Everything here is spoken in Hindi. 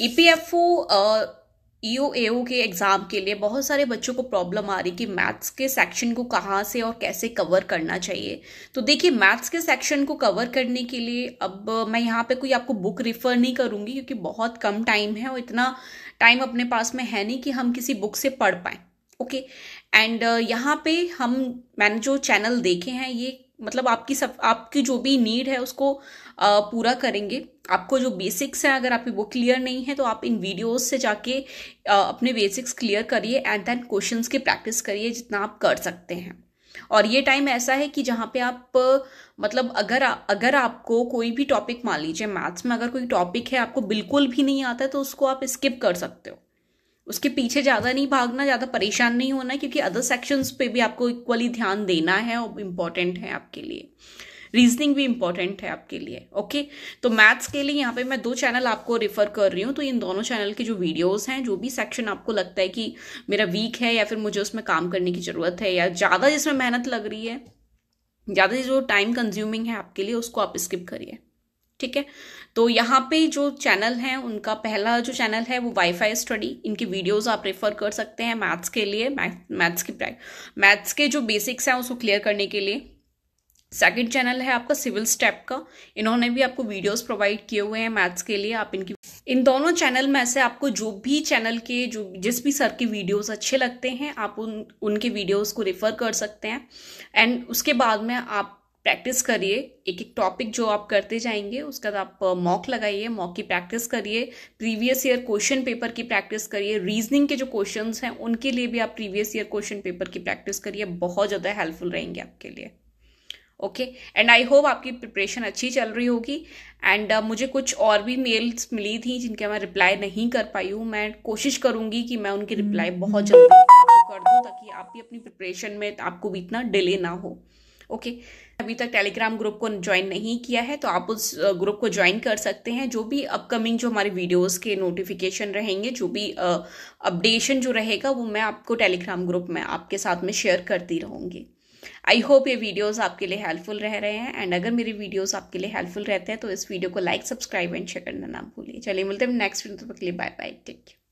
ई पी एफ ओ ओ ए के एग्ज़ाम के लिए बहुत सारे बच्चों को प्रॉब्लम आ रही कि मैथ्स के सेक्शन को कहाँ से और कैसे कवर करना चाहिए तो देखिए मैथ्स के सेक्शन को कवर करने के लिए अब मैं यहाँ पे कोई आपको बुक रिफ़र नहीं करूँगी क्योंकि बहुत कम टाइम है और इतना टाइम अपने पास में है नहीं कि हम किसी बुक से पढ़ पाए ओके एंड यहाँ पे हम मैंने जो चैनल देखे हैं ये मतलब आपकी सब आपकी जो भी नीड है उसको आ, पूरा करेंगे आपको जो बेसिक्स हैं अगर आपकी वो क्लियर नहीं है तो आप इन वीडियोस से जाके आ, अपने बेसिक्स क्लियर करिए एंड देन क्वेश्चन की प्रैक्टिस करिए जितना आप कर सकते हैं और ये टाइम ऐसा है कि जहाँ पे आप मतलब अगर अगर आपको कोई भी टॉपिक मान लीजिए मैथ्स में अगर कोई टॉपिक है आपको बिल्कुल भी नहीं आता है तो उसको आप स्किप कर सकते हो उसके पीछे ज़्यादा नहीं भागना ज़्यादा परेशान नहीं होना क्योंकि अदर सेक्शंस पे भी आपको इक्वली ध्यान देना है और इम्पॉर्टेंट है आपके लिए रीजनिंग भी इम्पॉर्टेंट है आपके लिए ओके तो मैथ्स के लिए यहाँ पे मैं दो चैनल आपको रिफर कर रही हूँ तो इन दोनों चैनल के जो वीडियोस हैं जो भी सेक्शन आपको लगता है कि मेरा वीक है या फिर मुझे उसमें काम करने की ज़रूरत है या ज़्यादा जिसमें मेहनत लग रही है ज़्यादा जो टाइम कंज्यूमिंग है आपके लिए उसको आप स्किप करिए ठीक है तो यहाँ पे जो चैनल हैं उनका पहला जो चैनल है वो वाईफाई स्टडी इनकी वीडियोस आप रेफर कर सकते हैं मैथ्स के लिए मैथ्स की मैथ्स के जो बेसिक्स हैं उसको क्लियर करने के लिए सेकंड चैनल है आपका सिविल स्टेप का इन्होंने भी आपको वीडियोस प्रोवाइड किए हुए हैं मैथ्स के लिए आप इनकी इन दोनों चैनल में से आपको जो भी चैनल के जो जिस भी सर के वीडियोस अच्छे लगते हैं आप उन उनके वीडियोस को रेफर कर सकते हैं एंड उसके बाद में आप प्रैक्टिस करिए एक एक टॉपिक जो आप करते जाएंगे उसका तो आप मॉक लगाइए मॉक की प्रैक्टिस करिए प्रीवियस ईयर क्वेश्चन पेपर की प्रैक्टिस करिए रीजनिंग के जो क्वेश्चन हैं उनके लिए भी आप प्रीवियस ईयर क्वेश्चन पेपर की प्रैक्टिस करिए बहुत ज़्यादा हेल्पफुल रहेंगे आपके लिए ओके एंड आई होप आपकी प्रिपरेशन अच्छी चल रही होगी एंड uh, मुझे कुछ और भी मेल्स मिली थी जिनके मैं रिप्लाई नहीं कर पाई हूँ मैं कोशिश करूँगी कि मैं उनकी रिप्लाई बहुत जल्दी कर दूँ ताकि आप भी अपनी प्रिपरेशन में आपको भी इतना डिले ना हो ओके okay. अभी तक टेलीग्राम ग्रुप को ज्वाइन नहीं किया है तो आप उस ग्रुप को ज्वाइन कर सकते हैं जो भी अपकमिंग जो हमारे वीडियोस के नोटिफिकेशन रहेंगे जो भी अपडेशन जो रहेगा वो मैं आपको टेलीग्राम ग्रुप में आपके साथ में शेयर करती रहूँगी आई होप ये वीडियोस आपके लिए हेल्पफुल रह रहे हैं एंड अगर मेरे वीडियोस आपके लिए हेल्पफुल रहते हैं तो इस वीडियो को लाइक सब्सक्राइब एंड शेयर करना ना भूलिए चलिए मिलते हैं नेक्स्ट वीडियो तक तो लिए बाय बाय टेक